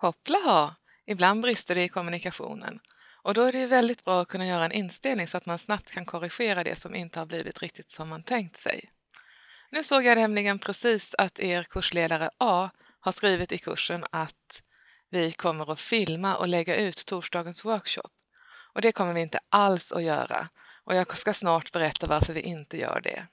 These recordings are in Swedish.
Hoppla ha! Ibland brister det i kommunikationen. Och då är det ju väldigt bra att kunna göra en inspelning så att man snabbt kan korrigera det som inte har blivit riktigt som man tänkt sig. Nu såg jag nämligen precis att er kursledare A har skrivit i kursen att vi kommer att filma och lägga ut torsdagens workshop. Och det kommer vi inte alls att göra och jag ska snart berätta varför vi inte gör det.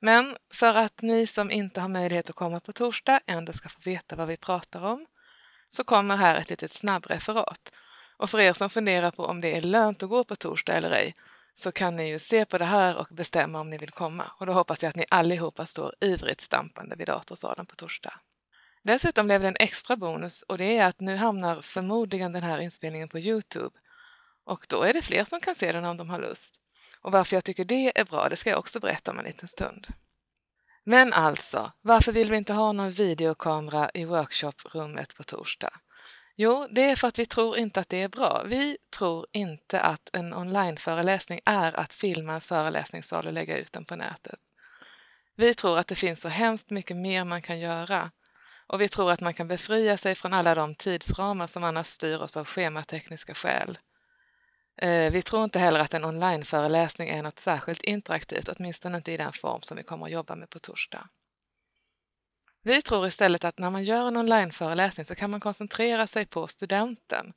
Men för att ni som inte har möjlighet att komma på torsdag ändå ska få veta vad vi pratar om så kommer här ett litet snabbreferat. Och för er som funderar på om det är lönt att gå på torsdag eller ej så kan ni ju se på det här och bestämma om ni vill komma. Och då hoppas jag att ni allihopa står ivrigt stampande vid datorsalen på torsdag. Dessutom blev det en extra bonus och det är att nu hamnar förmodligen den här inspelningen på Youtube. Och då är det fler som kan se den om de har lust. Och varför jag tycker det är bra, det ska jag också berätta om en liten stund. Men alltså, varför vill vi inte ha någon videokamera i workshoprummet på torsdag? Jo, det är för att vi tror inte att det är bra. Vi tror inte att en onlineföreläsning är att filma en föreläsningssal och lägga ut den på nätet. Vi tror att det finns så hemskt mycket mer man kan göra och vi tror att man kan befria sig från alla de tidsramar som annars styr oss av schematekniska skäl. Eh, vi tror inte heller att en onlineföreläsning är något särskilt interaktivt, åtminstone inte i den form som vi kommer att jobba med på torsdag. Vi tror istället att när man gör en onlineföreläsning så kan man koncentrera sig på studenten.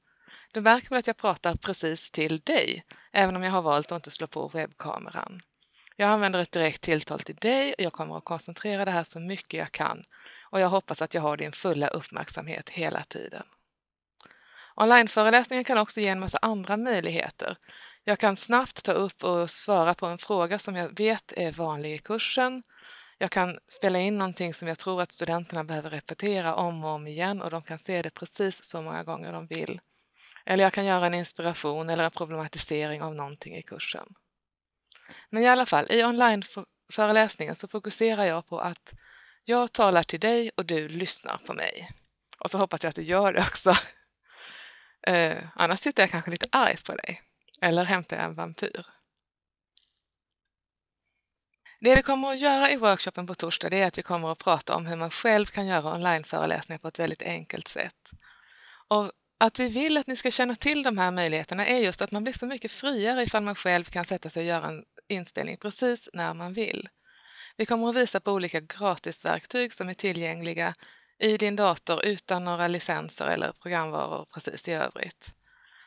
Det verkar väl att jag pratar precis till dig, även om jag har valt att inte slå på webbkameran. Jag använder ett direkt tilltal till dig och jag kommer att koncentrera det här så mycket jag kan och jag hoppas att jag har din fulla uppmärksamhet hela tiden. Onlineföreläsningar kan också ge en massa andra möjligheter. Jag kan snabbt ta upp och svara på en fråga som jag vet är vanlig i kursen. Jag kan spela in någonting som jag tror att studenterna behöver repetera om och om igen och de kan se det precis så många gånger de vill. Eller jag kan göra en inspiration eller en problematisering av någonting i kursen. Men i alla fall, i onlineföreläsningen så fokuserar jag på att jag talar till dig och du lyssnar på mig. Och så hoppas jag att du gör det också. Eh, annars tittar jag kanske lite argt på dig. Eller hämtar jag en vampyr? Det vi kommer att göra i workshopen på torsdag är att vi kommer att prata om hur man själv kan göra onlineföreläsningar på ett väldigt enkelt sätt. Och att vi vill att ni ska känna till de här möjligheterna är just att man blir så mycket friare ifall man själv kan sätta sig och göra en inspelning precis när man vill. Vi kommer att visa på olika gratisverktyg som är tillgängliga i din dator utan några licenser eller programvaror precis i övrigt.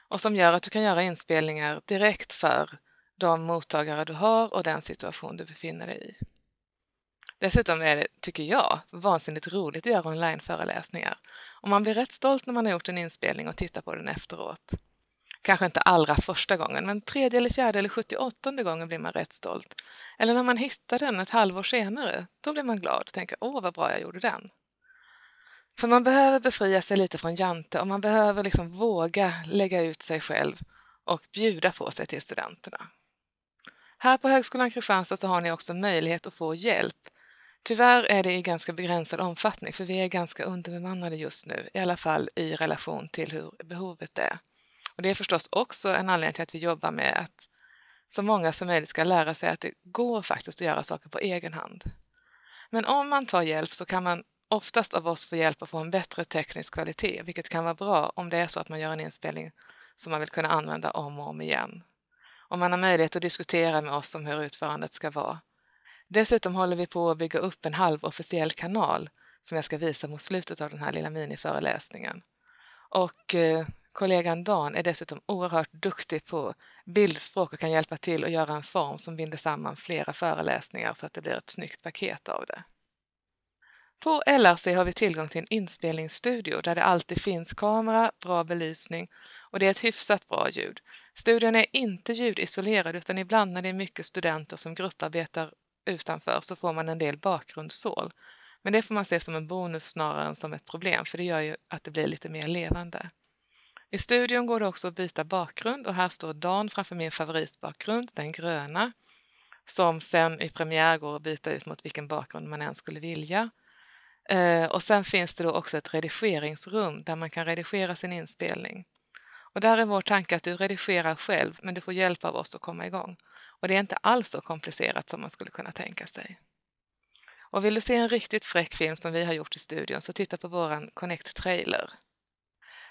Och som gör att du kan göra inspelningar direkt för de mottagare du har och den situation du befinner dig i. Dessutom är det, tycker jag, vansinnigt roligt att göra onlineföreläsningar. Och man blir rätt stolt när man har gjort en inspelning och tittar på den efteråt. Kanske inte allra första gången, men tredje eller fjärde eller sjuttioåttonde gången blir man rätt stolt. Eller när man hittar den ett halvår senare, då blir man glad och tänker åh vad bra jag gjorde den. För man behöver befria sig lite från jante och man behöver liksom våga lägga ut sig själv och bjuda på sig till studenterna. Här på Högskolan Kristianstad så har ni också möjlighet att få hjälp. Tyvärr är det i ganska begränsad omfattning för vi är ganska underbemannade just nu, i alla fall i relation till hur behovet är. Och det är förstås också en anledning till att vi jobbar med att så många som möjligt ska lära sig att det går faktiskt att göra saker på egen hand. Men om man tar hjälp så kan man oftast av oss får hjälp att få en bättre teknisk kvalitet, vilket kan vara bra om det är så att man gör en inspelning som man vill kunna använda om och om igen. Och man har möjlighet att diskutera med oss om hur utförandet ska vara. Dessutom håller vi på att bygga upp en halvofficiell kanal som jag ska visa mot slutet av den här lilla miniföreläsningen. Och eh, kollegan Dan är dessutom oerhört duktig på bildspråk och kan hjälpa till att göra en form som binder samman flera föreläsningar så att det blir ett snyggt paket av det. På LRC har vi tillgång till en inspelningsstudio där det alltid finns kamera, bra belysning och det är ett hyfsat bra ljud. Studion är inte ljudisolerad utan ibland när det är mycket studenter som grupparbetar utanför så får man en del bakgrundssål. Men det får man se som en bonus snarare än som ett problem för det gör ju att det blir lite mer levande. I studion går det också att byta bakgrund och här står Dan framför min favoritbakgrund, den gröna, som sen i premiär går att byta ut mot vilken bakgrund man än skulle vilja. Eh, och sen finns det då också ett redigeringsrum där man kan redigera sin inspelning. Och där är vår tanke att du redigerar själv, men du får hjälp av oss att komma igång. Och det är inte alls så komplicerat som man skulle kunna tänka sig. Och vill du se en riktigt fräck film som vi har gjort i studion så titta på våran Connect Trailer.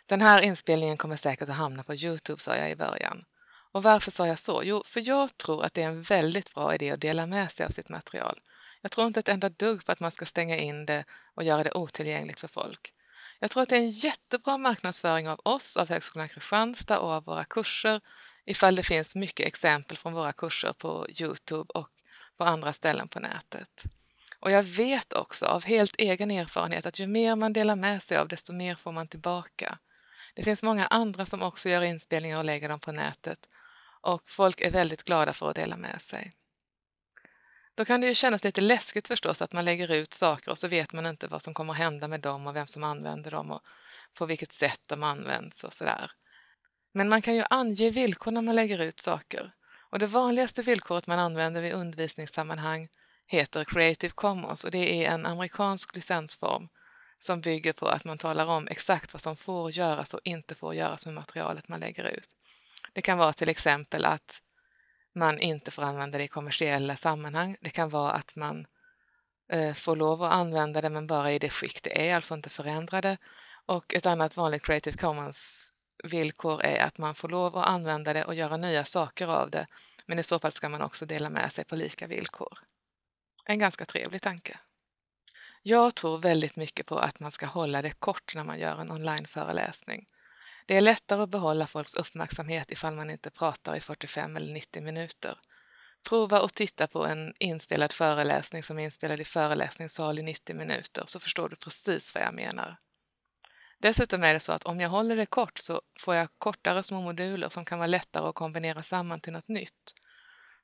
Den här inspelningen kommer säkert att hamna på Youtube, sa jag i början. Och varför sa jag så? Jo, för jag tror att det är en väldigt bra idé att dela med sig av sitt material. Jag tror inte ett enda dugg på att man ska stänga in det och göra det otillgängligt för folk. Jag tror att det är en jättebra marknadsföring av oss, av Högskolan Kristianstad och av våra kurser ifall det finns mycket exempel från våra kurser på Youtube och på andra ställen på nätet. Och jag vet också av helt egen erfarenhet att ju mer man delar med sig av desto mer får man tillbaka. Det finns många andra som också gör inspelningar och lägger dem på nätet och folk är väldigt glada för att dela med sig. Då kan det ju kännas lite läskigt förstås att man lägger ut saker och så vet man inte vad som kommer att hända med dem och vem som använder dem och på vilket sätt de används och sådär. Men man kan ju ange villkor när man lägger ut saker. Och det vanligaste villkoret man använder vid undervisningssammanhang heter Creative Commons och det är en amerikansk licensform som bygger på att man talar om exakt vad som får göras och inte får göras med materialet man lägger ut. Det kan vara till exempel att man inte får använda det i kommersiella sammanhang. Det kan vara att man eh, får lov att använda det men bara i det skick det är, alltså inte förändra det. Och ett annat vanligt Creative Commons villkor är att man får lov att använda det och göra nya saker av det. Men i så fall ska man också dela med sig på lika villkor. En ganska trevlig tanke. Jag tror väldigt mycket på att man ska hålla det kort när man gör en onlineföreläsning. Det är lättare att behålla folks uppmärksamhet ifall man inte pratar i 45 eller 90 minuter. Prova att titta på en inspelad föreläsning som är inspelad i föreläsningssal i 90 minuter så förstår du precis vad jag menar. Dessutom är det så att om jag håller det kort så får jag kortare små moduler som kan vara lättare att kombinera samman till något nytt.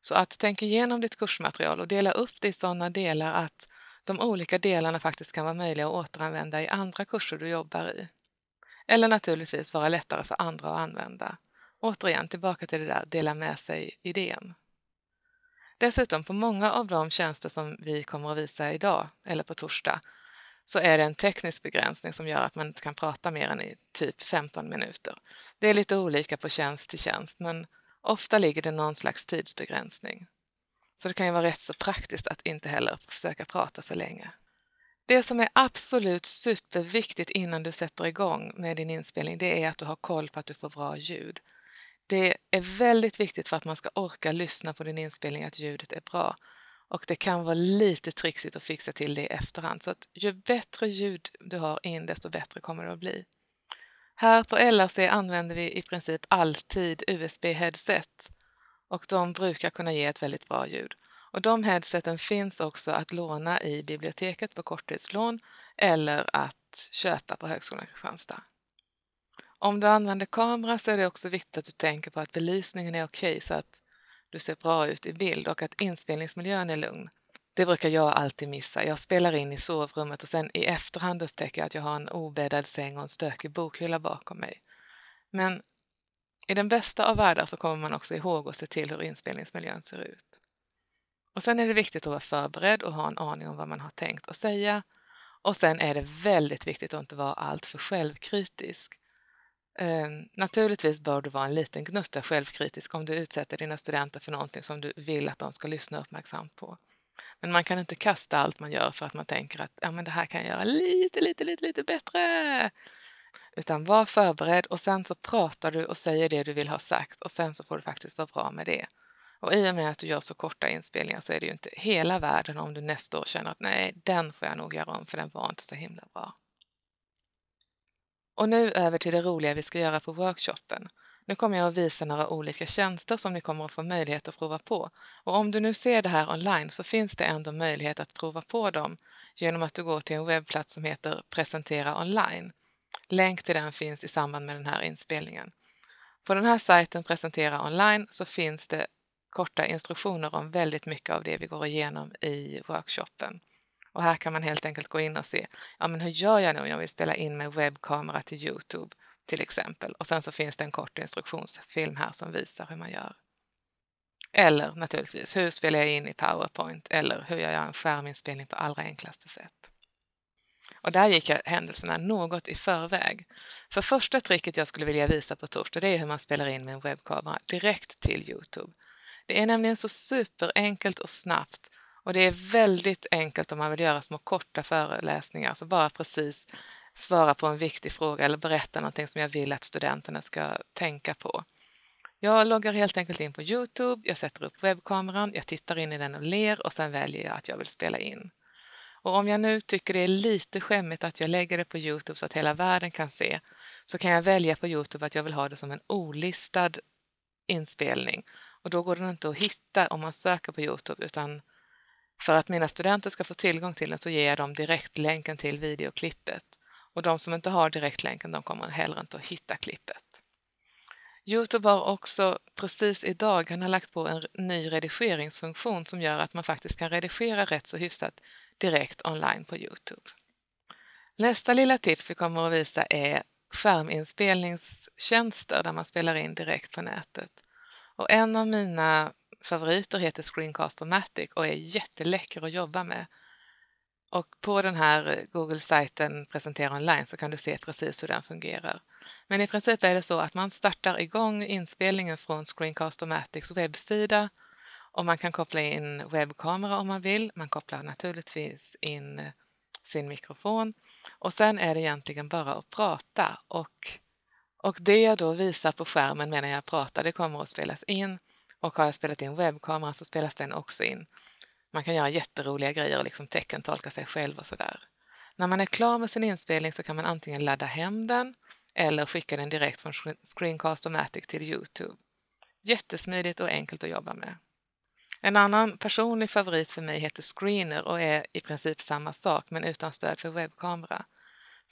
Så att tänka igenom ditt kursmaterial och dela upp det i sådana delar att de olika delarna faktiskt kan vara möjliga att återanvända i andra kurser du jobbar i. Eller naturligtvis vara lättare för andra att använda. Återigen tillbaka till det där dela med sig-idén. Dessutom, på många av de tjänster som vi kommer att visa idag, eller på torsdag, så är det en teknisk begränsning som gör att man inte kan prata mer än i typ 15 minuter. Det är lite olika på tjänst till tjänst, men ofta ligger det någon slags tidsbegränsning. Så det kan ju vara rätt så praktiskt att inte heller försöka prata för länge. Det som är absolut superviktigt innan du sätter igång med din inspelning, det är att du har koll på att du får bra ljud. Det är väldigt viktigt för att man ska orka lyssna på din inspelning att ljudet är bra. Och det kan vara lite trixigt att fixa till det i efterhand. Så att ju bättre ljud du har in, desto bättre kommer det att bli. Här på LRC använder vi i princip alltid USB-headset och de brukar kunna ge ett väldigt bra ljud. Och de headseten finns också att låna i biblioteket på korttidslån eller att köpa på Högskolan Kristianstad. Om du använder kamera så är det också viktigt att du tänker på att belysningen är okej så att du ser bra ut i bild och att inspelningsmiljön är lugn. Det brukar jag alltid missa. Jag spelar in i sovrummet och sen i efterhand upptäcker jag att jag har en obäddad säng och en stökig bokhylla bakom mig. Men i den bästa av världar så kommer man också ihåg att se till hur inspelningsmiljön ser ut. Och sen är det viktigt att vara förberedd och ha en aning om vad man har tänkt att säga. Och sen är det väldigt viktigt att inte vara alltför självkritisk. Eh, naturligtvis bör du vara en liten gnutta självkritisk om du utsätter dina studenter för någonting som du vill att de ska lyssna uppmärksamt på. Men man kan inte kasta allt man gör för att man tänker att ja, men det här kan jag göra lite, lite, lite, lite bättre. Utan var förberedd och sen så pratar du och säger det du vill ha sagt och sen så får du faktiskt vara bra med det. Och i och med att du gör så korta inspelningar så är det ju inte hela världen om du nästa år känner att nej, den får jag nog göra om för den var inte så himla bra. Och nu över till det roliga vi ska göra på workshopen. Nu kommer jag att visa några olika tjänster som ni kommer att få möjlighet att prova på. Och om du nu ser det här online så finns det ändå möjlighet att prova på dem genom att du går till en webbplats som heter Presentera online. Länk till den finns i samband med den här inspelningen. På den här sajten Presentera online så finns det korta instruktioner om väldigt mycket av det vi går igenom i workshopen. Och här kan man helt enkelt gå in och se, ja men hur gör jag nu om jag vill spela in med webbkamera till Youtube till exempel? Och sen så finns det en kort instruktionsfilm här som visar hur man gör. Eller naturligtvis, hur spelar jag in i Powerpoint? Eller hur gör jag en skärminspelning på allra enklaste sätt? Och där gick jag händelserna något i förväg. För första tricket jag skulle vilja visa på torsdag, det är hur man spelar in med en webbkamera direkt till Youtube. Det är nämligen så superenkelt och snabbt och det är väldigt enkelt om man vill göra små korta föreläsningar, så bara precis svara på en viktig fråga eller berätta någonting som jag vill att studenterna ska tänka på. Jag loggar helt enkelt in på Youtube, jag sätter upp webbkameran, jag tittar in i den och ler och sen väljer jag att jag vill spela in. Och om jag nu tycker det är lite skämmigt att jag lägger det på Youtube så att hela världen kan se, så kan jag välja på Youtube att jag vill ha det som en olistad inspelning. Och då går den inte att hitta om man söker på Youtube utan för att mina studenter ska få tillgång till den så ger jag dem direktlänken till videoklippet. Och de som inte har direktlänken de kommer heller inte att hitta klippet. Youtube har också precis idag, han har lagt på en ny redigeringsfunktion som gör att man faktiskt kan redigera rätt så hyfsat direkt online på Youtube. Nästa lilla tips vi kommer att visa är skärminspelningstjänster där man spelar in direkt på nätet. Och en av mina favoriter heter Screencast-O-Matic och är jätteläcker att jobba med. Och på den här Google-sajten Presentera online så kan du se precis hur den fungerar. Men i princip är det så att man startar igång inspelningen från Screencast-O-Matics webbsida och man kan koppla in webbkamera om man vill. Man kopplar naturligtvis in sin mikrofon och sen är det egentligen bara att prata och, och det jag då visar på skärmen medan jag pratar, det kommer att spelas in och har jag spelat in webbkameran så spelas den också in. Man kan göra jätteroliga grejer och liksom teckentolka sig själv och sådär. När man är klar med sin inspelning så kan man antingen ladda hem den eller skicka den direkt från Screencast o Matic till Youtube. Jättesmidigt och enkelt att jobba med. En annan personlig favorit för mig heter Screener och är i princip samma sak men utan stöd för webbkamera.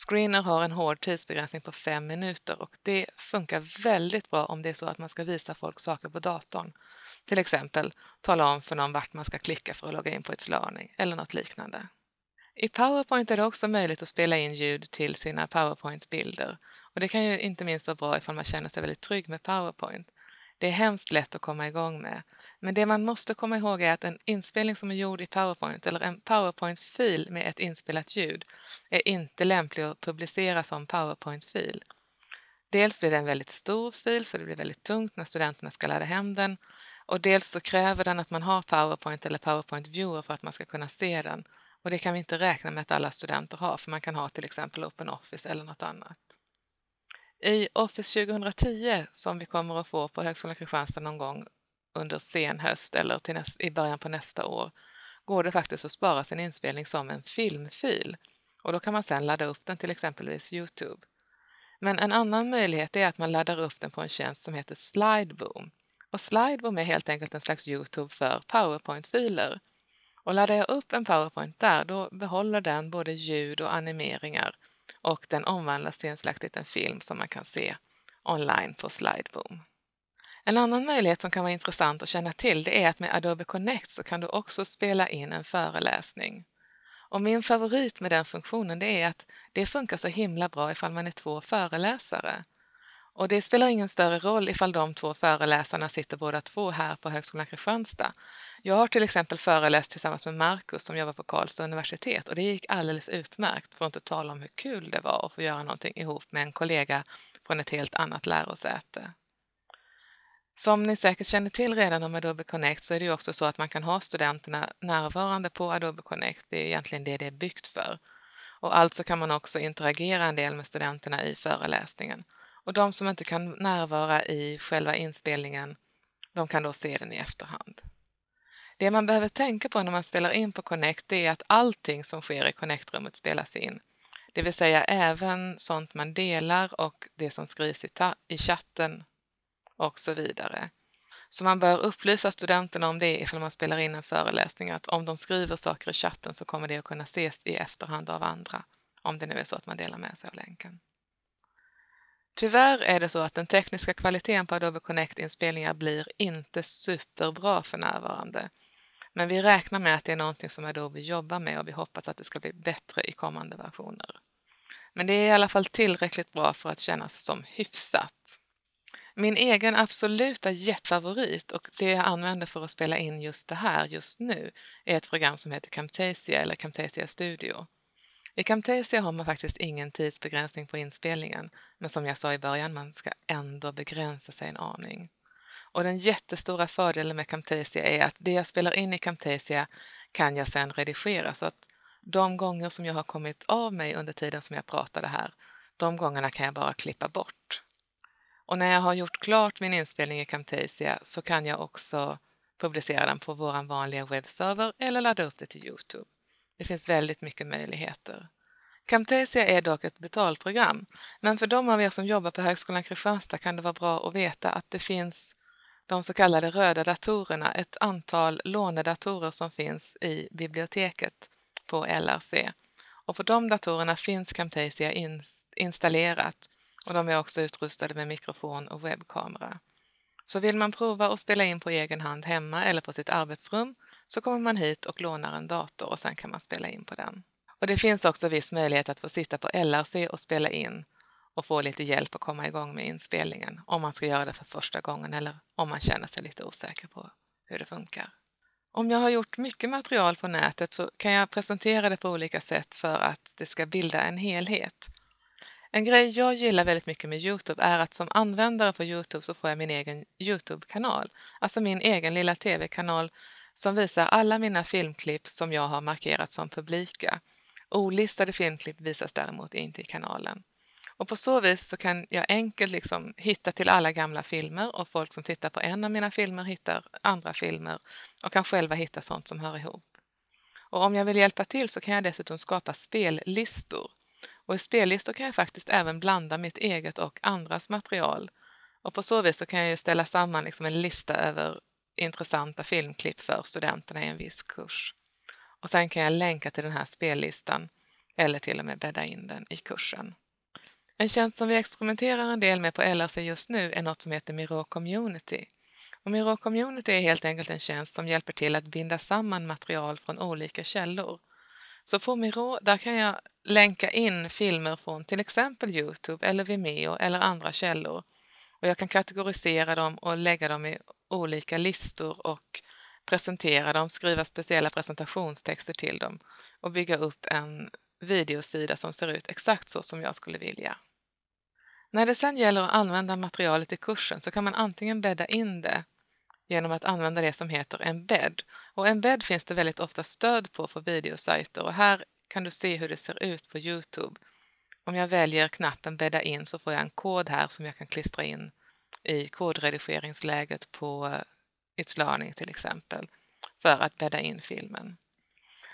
Screener har en hård tidsbegränsning på fem minuter och det funkar väldigt bra om det är så att man ska visa folk saker på datorn. Till exempel tala om för någon vart man ska klicka för att logga in på ett learning eller något liknande. I Powerpoint är det också möjligt att spela in ljud till sina Powerpoint-bilder och det kan ju inte minst vara bra ifall man känner sig väldigt trygg med Powerpoint. Det är hemskt lätt att komma igång med. Men det man måste komma ihåg är att en inspelning som är gjord i Powerpoint eller en Powerpoint-fil med ett inspelat ljud är inte lämplig att publicera som Powerpoint-fil. Dels blir det en väldigt stor fil så det blir väldigt tungt när studenterna ska ladda hem den och dels så kräver den att man har Powerpoint eller Powerpoint Viewer för att man ska kunna se den. Och det kan vi inte räkna med att alla studenter har för man kan ha till exempel OpenOffice eller något annat. I Office 2010 som vi kommer att få på Högskolan Kristianstad någon gång under sen höst eller till näst, i början på nästa år går det faktiskt att spara sin inspelning som en filmfil och då kan man sedan ladda upp den till exempelvis Youtube. Men en annan möjlighet är att man laddar upp den på en tjänst som heter Slideboom. Och Slideboom är helt enkelt en slags Youtube för PowerPoint-filer. Och laddar jag upp en PowerPoint där, då behåller den både ljud och animeringar och den omvandlas till en slags liten film som man kan se online på Slideboom. En annan möjlighet som kan vara intressant att känna till det är att med Adobe Connect så kan du också spela in en föreläsning. Och min favorit med den funktionen det är att det funkar så himla bra ifall man är två föreläsare. Och det spelar ingen större roll ifall de två föreläsarna sitter båda två här på Högskolan Kristianstad. Jag har till exempel föreläst tillsammans med Markus som jobbar på Karlstad universitet och det gick alldeles utmärkt, för att inte tala om hur kul det var att få göra någonting ihop med en kollega från ett helt annat lärosäte. Som ni säkert känner till redan om Adobe Connect så är det ju också så att man kan ha studenterna närvarande på Adobe Connect. Det är egentligen det det är byggt för. Och alltså kan man också interagera en del med studenterna i föreläsningen. Och de som inte kan närvara i själva inspelningen, de kan då se den i efterhand. Det man behöver tänka på när man spelar in på Connect är att allting som sker i Connect-rummet spelas in. Det vill säga även sånt man delar och det som skrivs i, i chatten och så vidare. Så man bör upplysa studenterna om det ifall man spelar in en föreläsning, att om de skriver saker i chatten så kommer det att kunna ses i efterhand av andra, om det nu är så att man delar med sig av länken. Tyvärr är det så att den tekniska kvaliteten på Adobe Connect-inspelningar blir inte superbra för närvarande. Men vi räknar med att det är någonting som Adobe jobbar med och vi hoppas att det ska bli bättre i kommande versioner. Men det är i alla fall tillräckligt bra för att kännas som hyfsat. Min egen absoluta jättefavorit och det jag använder för att spela in just det här just nu är ett program som heter Camtasia eller Camtasia Studio. I Camtasia har man faktiskt ingen tidsbegränsning på inspelningen, men som jag sa i början, man ska ändå begränsa sig en aning. Och den jättestora fördelen med Camtasia är att det jag spelar in i Camtasia kan jag sedan redigera, så att de gånger som jag har kommit av mig under tiden som jag pratade här, de gångerna kan jag bara klippa bort. Och när jag har gjort klart min inspelning i Camtasia så kan jag också publicera den på vår vanliga webbserver eller ladda upp det till Youtube. Det finns väldigt mycket möjligheter. Camtasia är dock ett betalprogram, men för de av er som jobbar på Högskolan Kristianstad kan det vara bra att veta att det finns de så kallade röda datorerna, ett antal lånedatorer som finns i biblioteket på LRC. Och för de datorerna finns Camtasia installerat och de är också utrustade med mikrofon och webbkamera. Så vill man prova att spela in på egen hand hemma eller på sitt arbetsrum så kommer man hit och lånar en dator och sen kan man spela in på den. Och det finns också viss möjlighet att få sitta på LRC och spela in och få lite hjälp att komma igång med inspelningen om man ska göra det för första gången eller om man känner sig lite osäker på hur det funkar. Om jag har gjort mycket material på nätet så kan jag presentera det på olika sätt för att det ska bilda en helhet. En grej jag gillar väldigt mycket med Youtube är att som användare på Youtube så får jag min egen Youtube-kanal, alltså min egen lilla TV-kanal som visar alla mina filmklipp som jag har markerat som publika. Olistade filmklipp visas däremot inte i kanalen. Och på så vis så kan jag enkelt liksom hitta till alla gamla filmer och folk som tittar på en av mina filmer hittar andra filmer och kan själva hitta sånt som hör ihop. Och om jag vill hjälpa till så kan jag dessutom skapa spellistor. Och i spellistor kan jag faktiskt även blanda mitt eget och andras material. Och på så vis så kan jag ställa samman liksom en lista över intressanta filmklipp för studenterna i en viss kurs. Och sen kan jag länka till den här spellistan eller till och med bädda in den i kursen. En tjänst som vi experimenterar en del med på LRC just nu är något som heter Miro Community. Och Miro Community är helt enkelt en tjänst som hjälper till att binda samman material från olika källor. Så på Miro där kan jag länka in filmer från till exempel Youtube eller Vimeo eller andra källor. Och jag kan kategorisera dem och lägga dem i olika listor och presentera dem, skriva speciella presentationstexter till dem och bygga upp en videosida som ser ut exakt så som jag skulle vilja. När det sedan gäller att använda materialet i kursen så kan man antingen bädda in det genom att använda det som heter embed. Och embed finns det väldigt ofta stöd på för videosajter och här kan du se hur det ser ut på Youtube. Om jag väljer knappen bädda in så får jag en kod här som jag kan klistra in i kodredigeringsläget på It's Learning till exempel för att bädda in filmen.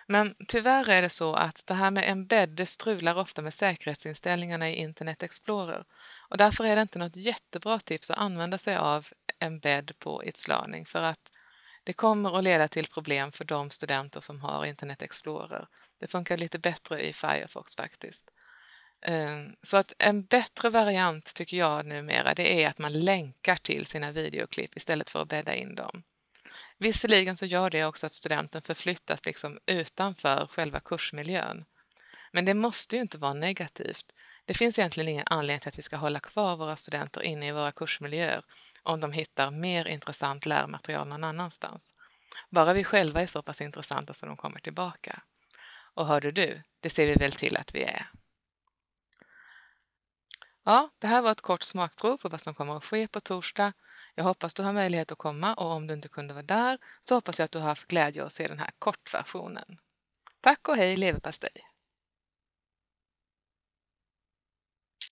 Men tyvärr är det så att det här med embed det strular ofta med säkerhetsinställningarna i Internet Explorer och därför är det inte något jättebra tips att använda sig av embed på It's Learning för att det kommer att leda till problem för de studenter som har Internet Explorer. Det funkar lite bättre i Firefox faktiskt. Ehm, så att en bättre variant tycker jag numera, det är att man länkar till sina videoklipp istället för att bädda in dem. Visserligen så gör det också att studenten förflyttas liksom utanför själva kursmiljön. Men det måste ju inte vara negativt. Det finns egentligen ingen anledning till att vi ska hålla kvar våra studenter inne i våra kursmiljöer om de hittar mer intressant lärmaterial någon annanstans. Bara vi själva är så pass intressanta så de kommer tillbaka. Och hörde du, det ser vi väl till att vi är. Ja, det här var ett kort smakprov på vad som kommer att ske på torsdag. Jag hoppas du har möjlighet att komma och om du inte kunde vara där så hoppas jag att du har haft glädje att se den här kortversionen. Tack och hej leverpastej!